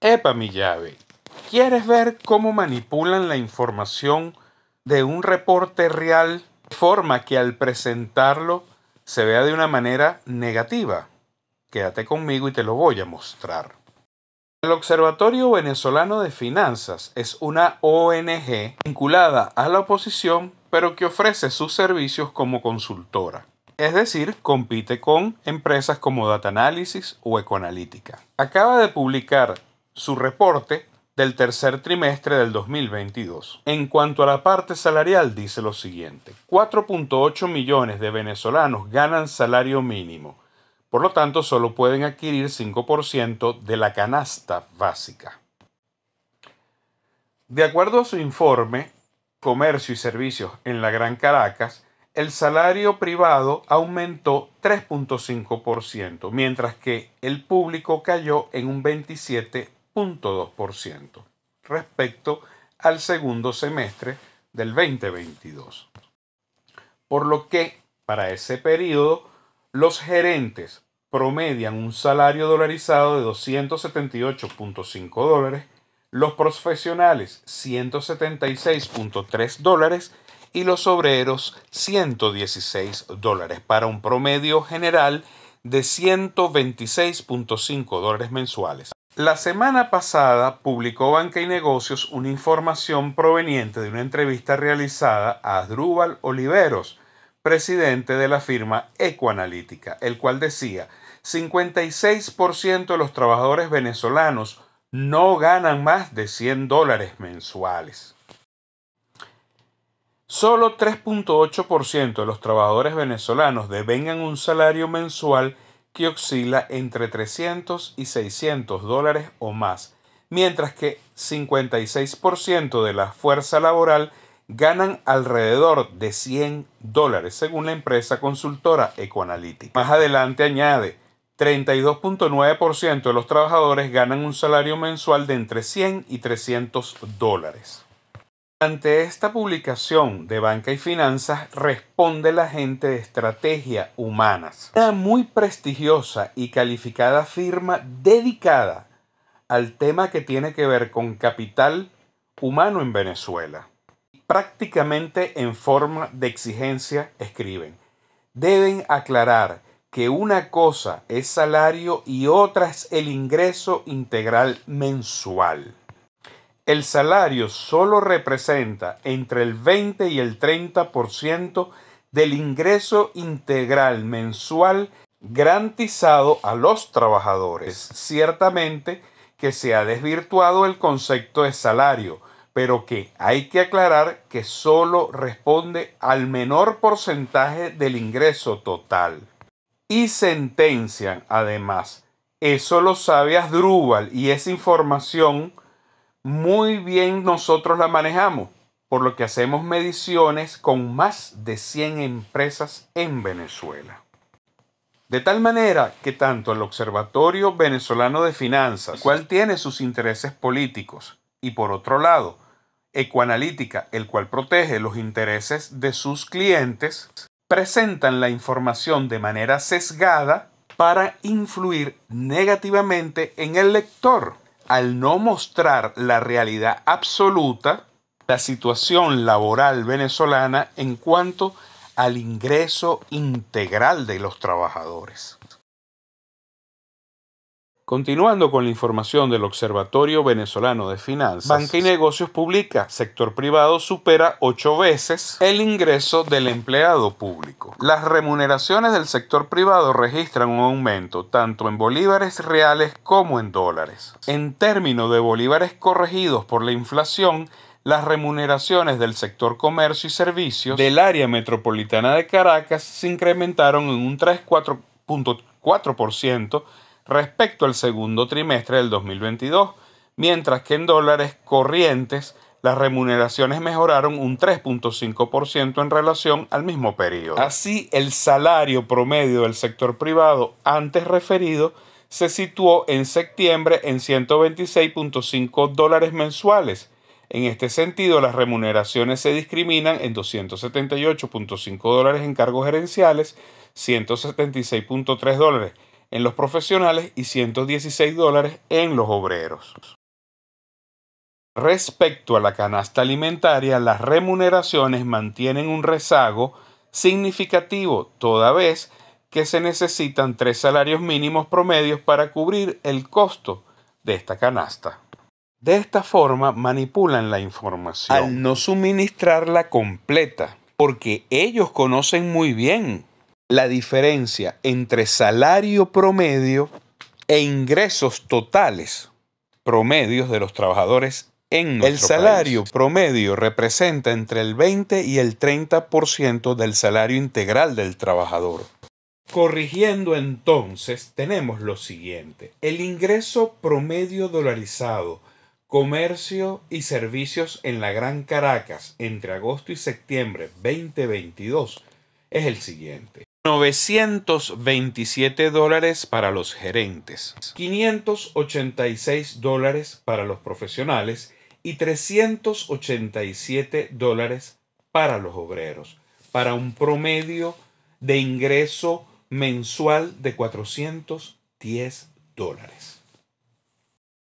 Epa mi llave, ¿quieres ver cómo manipulan la información de un reporte real de forma que al presentarlo se vea de una manera negativa? Quédate conmigo y te lo voy a mostrar. El Observatorio Venezolano de Finanzas es una ONG vinculada a la oposición, pero que ofrece sus servicios como consultora. Es decir, compite con empresas como Data Analysis o Ecoanalítica. Acaba de publicar su reporte del tercer trimestre del 2022. En cuanto a la parte salarial, dice lo siguiente, 4.8 millones de venezolanos ganan salario mínimo, por lo tanto solo pueden adquirir 5% de la canasta básica. De acuerdo a su informe, Comercio y Servicios en la Gran Caracas, el salario privado aumentó 3.5%, mientras que el público cayó en un 27%. 2% respecto al segundo semestre del 2022. Por lo que, para ese periodo, los gerentes promedian un salario dolarizado de 278.5 dólares, los profesionales 176.3 dólares y los obreros 116 dólares, para un promedio general de 126.5 dólares mensuales. La semana pasada publicó Banca y Negocios una información proveniente de una entrevista realizada a Drúbal Oliveros, presidente de la firma Ecoanalítica, el cual decía, 56% de los trabajadores venezolanos no ganan más de 100 dólares mensuales. Solo 3.8% de los trabajadores venezolanos devengan un salario mensual que oscila entre 300 y 600 dólares o más, mientras que 56% de la fuerza laboral ganan alrededor de 100 dólares, según la empresa consultora Ecoanalytics. Más adelante añade, 32.9% de los trabajadores ganan un salario mensual de entre 100 y 300 dólares. Ante esta publicación de Banca y Finanzas responde la gente de Estrategia Humanas, una muy prestigiosa y calificada firma dedicada al tema que tiene que ver con capital humano en Venezuela. Prácticamente en forma de exigencia escriben, deben aclarar que una cosa es salario y otra es el ingreso integral mensual. El salario solo representa entre el 20 y el 30% del ingreso integral mensual garantizado a los trabajadores. Ciertamente que se ha desvirtuado el concepto de salario, pero que hay que aclarar que solo responde al menor porcentaje del ingreso total. Y sentencian, además, eso lo sabe Asdrúbal y esa información muy bien nosotros la manejamos, por lo que hacemos mediciones con más de 100 empresas en Venezuela. De tal manera que tanto el Observatorio Venezolano de Finanzas, cual tiene sus intereses políticos, y por otro lado, Ecoanalítica, el cual protege los intereses de sus clientes, presentan la información de manera sesgada para influir negativamente en el lector al no mostrar la realidad absoluta, la situación laboral venezolana en cuanto al ingreso integral de los trabajadores. Continuando con la información del Observatorio Venezolano de Finanzas, Banca y Negocios publica, sector privado supera ocho veces el ingreso del empleado público. Las remuneraciones del sector privado registran un aumento tanto en bolívares reales como en dólares. En términos de bolívares corregidos por la inflación, las remuneraciones del sector comercio y servicios del área metropolitana de Caracas se incrementaron en un 3,4% respecto al segundo trimestre del 2022, mientras que en dólares corrientes las remuneraciones mejoraron un 3.5% en relación al mismo periodo. Así, el salario promedio del sector privado antes referido se situó en septiembre en 126.5 dólares mensuales. En este sentido, las remuneraciones se discriminan en 278.5 dólares en cargos gerenciales, 176.3 dólares en los profesionales y 116 dólares en los obreros. Respecto a la canasta alimentaria, las remuneraciones mantienen un rezago significativo, toda vez que se necesitan tres salarios mínimos promedios para cubrir el costo de esta canasta. De esta forma manipulan la información. Al no suministrarla completa, porque ellos conocen muy bien la diferencia entre salario promedio e ingresos totales promedios de los trabajadores en nuestro El salario promedio representa entre el 20 y el 30% del salario integral del trabajador. Corrigiendo entonces, tenemos lo siguiente. El ingreso promedio dolarizado, comercio y servicios en la Gran Caracas entre agosto y septiembre 2022 es el siguiente. 927 dólares para los gerentes, 586 dólares para los profesionales y 387 dólares para los obreros, para un promedio de ingreso mensual de 410 dólares.